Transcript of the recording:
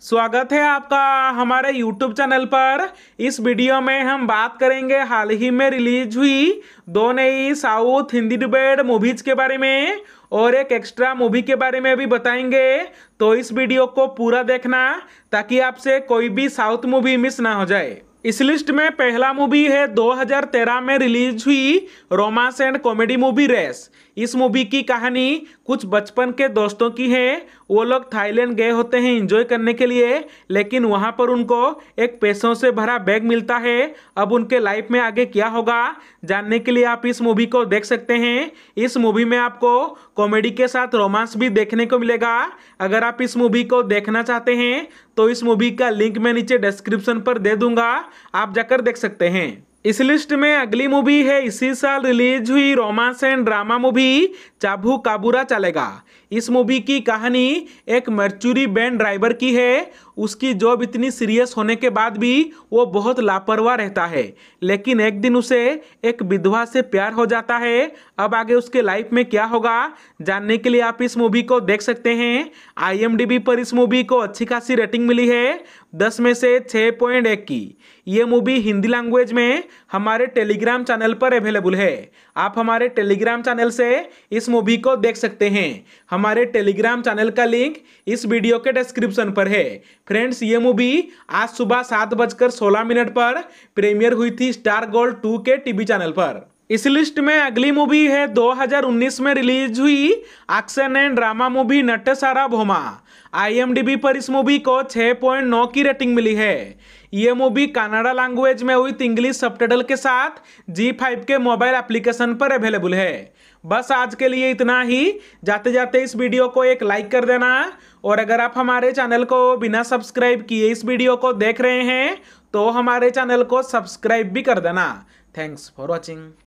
स्वागत है आपका हमारे YouTube चैनल पर इस वीडियो में हम बात करेंगे हाल ही में रिलीज हुई दो नई साउथ हिंदी डिबेड मूवीज के बारे में और एक एक्स्ट्रा मूवी के बारे में भी बताएंगे तो इस वीडियो को पूरा देखना ताकि आपसे कोई भी साउथ मूवी मिस ना हो जाए इस लिस्ट में पहला मूवी है 2013 में रिलीज हुई romance and comedy movie race इस मूवी की कहानी कुछ बचपन के दोस्तों की है वो लोग थाईलैंड गए होते हैं इंजॉय करने के लिए लेकिन वहाँ पर उनको एक पैसों से भरा बैग मिलता है अब उनके लाइफ में आगे क्या होगा जानने के लिए आप इस मूवी को देख सकते हैं इस मूवी में आपको कॉमेडी के साथ रोमांस भी देखने को मिलेगा अगर आप इस मूवी को देखना चाहते हैं तो इस मूवी का लिंक मैं नीचे डिस्क्रिप्शन पर दे दूंगा आप जाकर देख सकते हैं इस लिस्ट में अगली मूवी है इसी साल रिलीज हुई रोमांस एंड ड्रामा मूवी चाबू काबूरा चलेगा इस मूवी की कहानी एक मर्चुरी बैंड ड्राइवर की है उसकी जॉब इतनी सीरियस होने के बाद भी वो बहुत लापरवाह रहता है लेकिन एक दिन उसे एक विधवा से प्यार हो जाता है अब आगे उसके लाइफ में क्या होगा जानने के लिए आप इस मूवी को देख सकते हैं आईएमडीबी पर इस मूवी को अच्छी खासी रेटिंग मिली है दस में से छः पॉइंट एक की ये मूवी हिंदी लैंग्वेज में हमारे टेलीग्राम चैनल पर अवेलेबल है आप हमारे टेलीग्राम चैनल से इस मूवी को देख सकते हैं हमारे टेलीग्राम चैनल का लिंक इस वीडियो के डिस्क्रिप्शन पर है फ्रेंड्स ये मूवी आज सुबह सात बजकर सोलह मिनट पर प्रीमियर हुई थी स्टार गोल्ड टू के टीवी चैनल पर इस लिस्ट में अगली मूवी है 2019 में रिलीज हुई action and drama movie Nata Sarvabhouma आई पर इस मूवी को 6.9 की रेटिंग मिली है ये मूवी कनाडा लैंग्वेज में हुई तो इंग्लिश सबटाइटल के साथ जी फाइव के मोबाइल एप्लीकेशन पर अवेलेबल है बस आज के लिए इतना ही जाते जाते इस वीडियो को एक लाइक कर देना और अगर आप हमारे चैनल को बिना सब्सक्राइब किए इस वीडियो को देख रहे हैं तो हमारे चैनल को सब्सक्राइब भी कर देना थैंक्स फॉर वॉचिंग